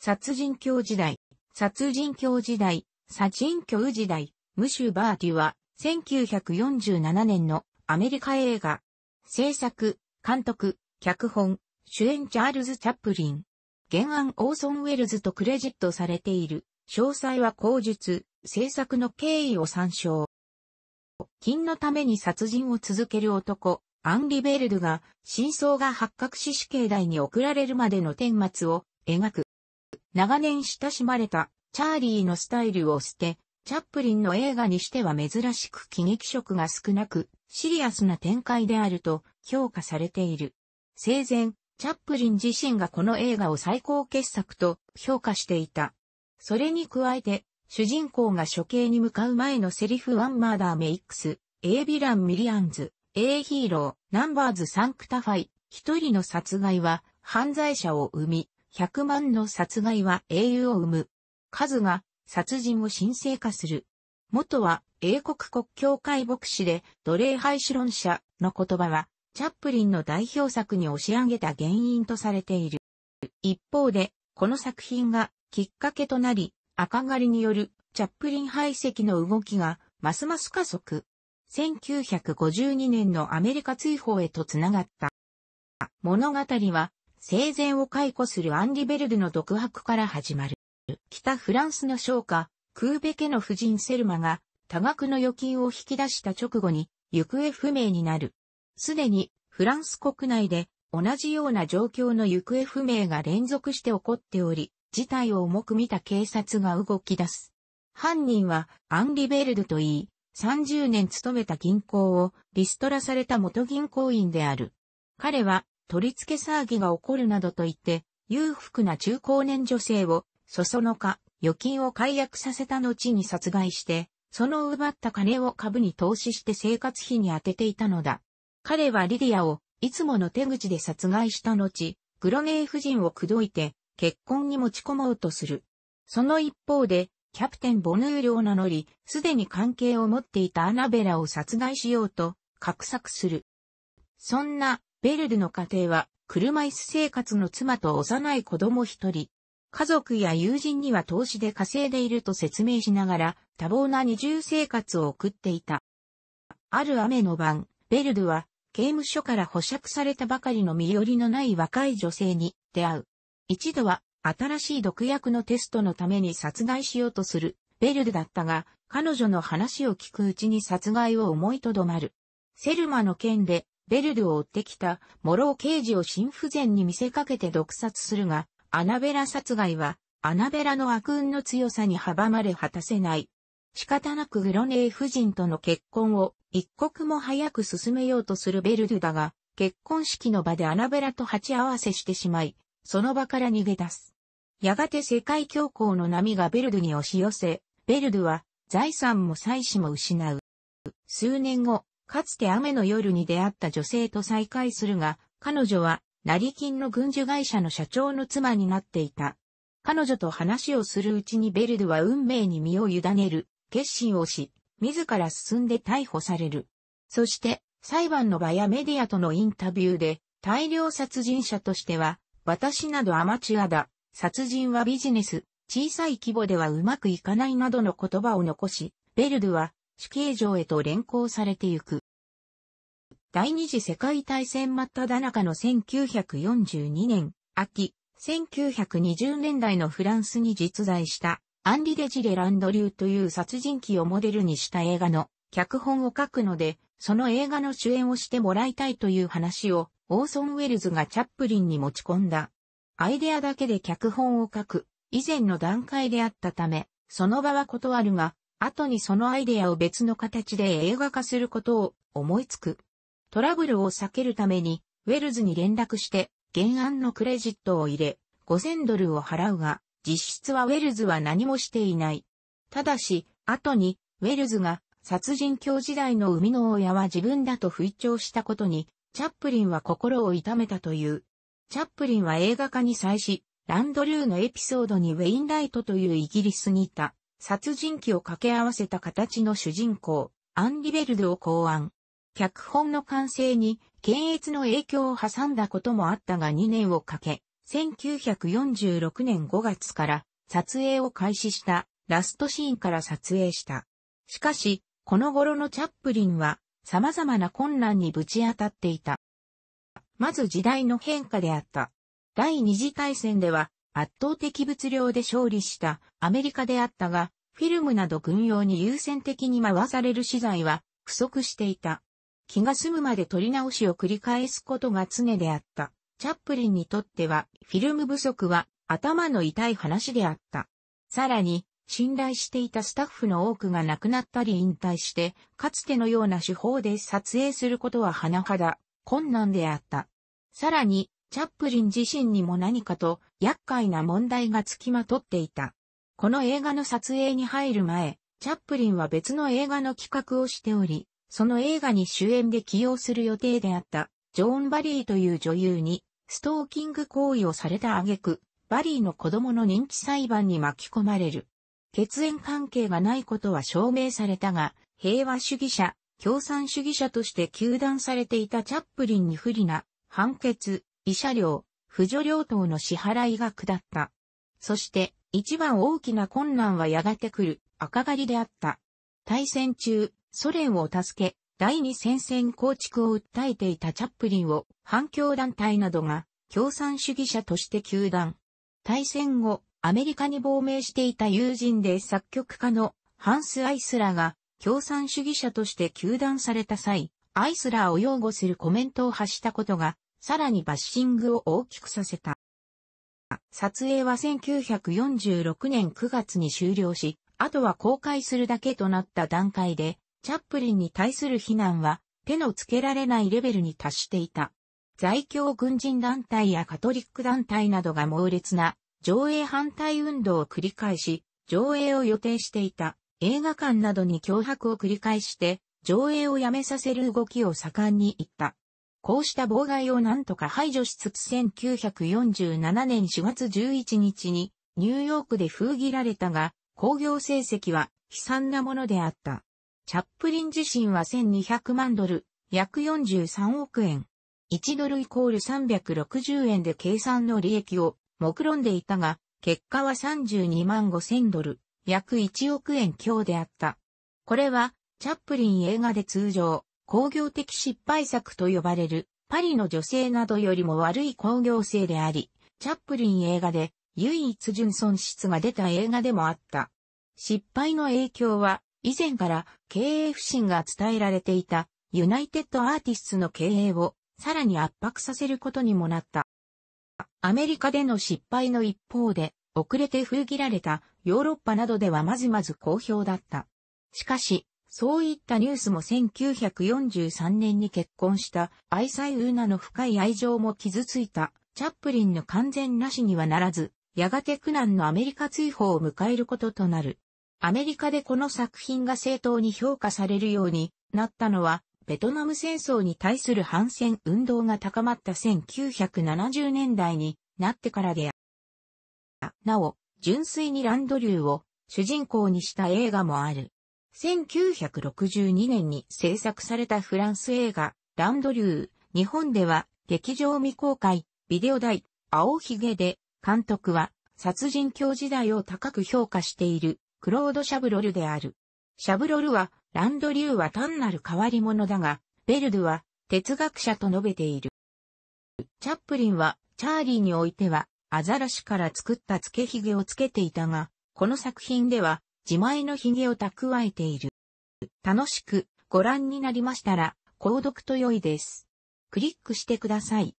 殺人教時代、殺人教時代、殺人教時代、ムシュ・バーティは、1947年のアメリカ映画、制作、監督、脚本、主演チャールズ・チャップリン。原案オーソン・ウェルズとクレジットされている。詳細は口述、制作の経緯を参照。金のために殺人を続ける男、アンリ・ベルドが、真相が発覚し死刑台に送られるまでの顛末を描く長年親しまれたチャーリーのスタイルを捨て、チャップリンの映画にしては珍しく喜劇色が少なく、シリアスな展開であると評価されている。生前、チャップリン自身がこの映画を最高傑作と評価していた。それに加えて、主人公が処刑に向かう前のセリフワンマーダーメイクス、エービランミリアンズ、エーヒーロー、ナンバーズサンクタファイ、一人の殺害は犯罪者を生み、100万の殺害は英雄を生む。数が殺人を神聖化する。元は英国国教会牧師で奴隷廃止論者の言葉はチャップリンの代表作に押し上げた原因とされている。一方で、この作品がきっかけとなり、赤狩りによるチャップリン排斥の動きがますます加速。1952年のアメリカ追放へとつながった。物語は生前を解雇するアンリベルルの独白から始まる。北フランスの商家、クーベ家の夫人セルマが多額の預金を引き出した直後に行方不明になる。すでにフランス国内で同じような状況の行方不明が連続して起こっており、事態を重く見た警察が動き出す。犯人はアンリベルルといい、30年勤めた銀行をリストラされた元銀行員である。彼は取り付け騒ぎが起こるなどと言って、裕福な中高年女性を、そそのか、預金を解約させた後に殺害して、その奪った金を株に投資して生活費に充てていたのだ。彼はリディアを、いつもの手口で殺害した後、グロネー夫人を口説いて、結婚に持ち込もうとする。その一方で、キャプテンボヌーョを名乗り、すでに関係を持っていたアナベラを殺害しようと、画策する。そんなベルルの家庭は、車椅子生活の妻と幼い子供一人。家族や友人には投資で稼いでいると説明しながら、多忙な二重生活を送っていた。ある雨の晩、ベルルは、刑務所から保釈されたばかりの身寄りのない若い女性に出会う。一度は、新しい毒薬のテストのために殺害しようとする、ベルルだったが、彼女の話を聞くうちに殺害を思いとどまる。セルマの件で、ベルルを追ってきたモロー刑事を心不全に見せかけて毒殺するが、アナベラ殺害は、アナベラの悪運の強さに阻まれ果たせない。仕方なくグロネー夫人との結婚を一刻も早く進めようとするベルルだが、結婚式の場でアナベラと鉢合わせしてしまい、その場から逃げ出す。やがて世界恐慌の波がベルルに押し寄せ、ベルルは財産も妻子も失う。数年後、かつて雨の夜に出会った女性と再会するが、彼女は、成金の軍需会社の社長の妻になっていた。彼女と話をするうちにベルドは運命に身を委ねる、決心をし、自ら進んで逮捕される。そして、裁判の場やメディアとのインタビューで、大量殺人者としては、私などアマチュアだ、殺人はビジネス、小さい規模ではうまくいかないなどの言葉を残し、ベルドは死刑場へと連行されてゆく。第二次世界大戦真っただ中の1942年、秋、1920年代のフランスに実在したアンリ・デジレ・ランドリューという殺人鬼をモデルにした映画の脚本を書くので、その映画の主演をしてもらいたいという話をオーソン・ウェルズがチャップリンに持ち込んだ。アイデアだけで脚本を書く以前の段階であったため、その場は断るが、後にそのアイデアを別の形で映画化することを思いつく。トラブルを避けるために、ウェルズに連絡して、原案のクレジットを入れ、5000ドルを払うが、実質はウェルズは何もしていない。ただし、後に、ウェルズが殺人狂時代の生みの親は自分だと吹聴したことに、チャップリンは心を痛めたという。チャップリンは映画化に際し、ランドルーのエピソードにウェインライトというイギリスにいた殺人鬼を掛け合わせた形の主人公、アンリベルドを考案。脚本の完成に、検閲の影響を挟んだこともあったが2年をかけ、1946年5月から撮影を開始したラストシーンから撮影した。しかし、この頃のチャップリンは様々な困難にぶち当たっていた。まず時代の変化であった。第二次大戦では圧倒的物量で勝利したアメリカであったが、フィルムなど軍用に優先的に回される資材は不足していた。気が済むまで取り直しを繰り返すことが常であった。チャップリンにとっては、フィルム不足は頭の痛い話であった。さらに、信頼していたスタッフの多くが亡くなったり引退して、かつてのような手法で撮影することは甚だ困難であった。さらに、チャップリン自身にも何かと厄介な問題がつきまとっていた。この映画の撮影に入る前、チャップリンは別の映画の企画をしており、その映画に主演で起用する予定であった、ジョーン・バリーという女優に、ストーキング行為をされた挙句、バリーの子供の認知裁判に巻き込まれる。血縁関係がないことは証明されたが、平和主義者、共産主義者として糾弾されていたチャップリンに不利な判決、慰謝料、扶助料等の支払いが下った。そして、一番大きな困難はやがて来る赤狩りであった。対戦中、ソ連を助け、第二戦線構築を訴えていたチャップリンを反共団体などが共産主義者として求断。対戦後、アメリカに亡命していた友人で作曲家のハンス・アイスラが共産主義者として求断された際、アイスラーを擁護するコメントを発したことがさらにバッシングを大きくさせた。撮影は1946年9月に終了し、あとは公開するだけとなった段階で、チャップリンに対する非難は手のつけられないレベルに達していた。在京軍人団体やカトリック団体などが猛烈な上映反対運動を繰り返し、上映を予定していた映画館などに脅迫を繰り返して、上映をやめさせる動きを盛んに言った。こうした妨害を何とか排除しつつ1947年4月11日にニューヨークで封切られたが、工業成績は悲惨なものであった。チャップリン自身は1200万ドル、約43億円。1ドルイコール360円で計算の利益を目論んでいたが、結果は32万5千ドル、約1億円強であった。これは、チャップリン映画で通常、工業的失敗作と呼ばれる、パリの女性などよりも悪い工業性であり、チャップリン映画で唯一純損失が出た映画でもあった。失敗の影響は、以前から経営不振が伝えられていた、ユナイテッドアーティストの経営をさらに圧迫させることにもなった。アメリカでの失敗の一方で、遅れて封切られたヨーロッパなどではまずまず好評だった。しかし、そういったニュースも1943年に結婚した愛妻ウーナの深い愛情も傷ついたチャップリンの完全なしにはならず、やがて苦難のアメリカ追放を迎えることとなる。アメリカでこの作品が正当に評価されるようになったのは、ベトナム戦争に対する反戦運動が高まった1970年代になってからである。なお、純粋にランドリューを主人公にした映画もある。1962年に制作されたフランス映画、ランドリュー。日本では、劇場未公開、ビデオ代、青ひげで、監督は、殺人狂時代を高く評価している、クロード・シャブロルである。シャブロルは、ランドリューは単なる変わり者だが、ベルドゥは、哲学者と述べている。チャップリンは、チャーリーにおいては、アザラシから作った付けひげをつけていたが、この作品では、自前の髭を蓄えている。楽しくご覧になりましたら、購読と良いです。クリックしてください。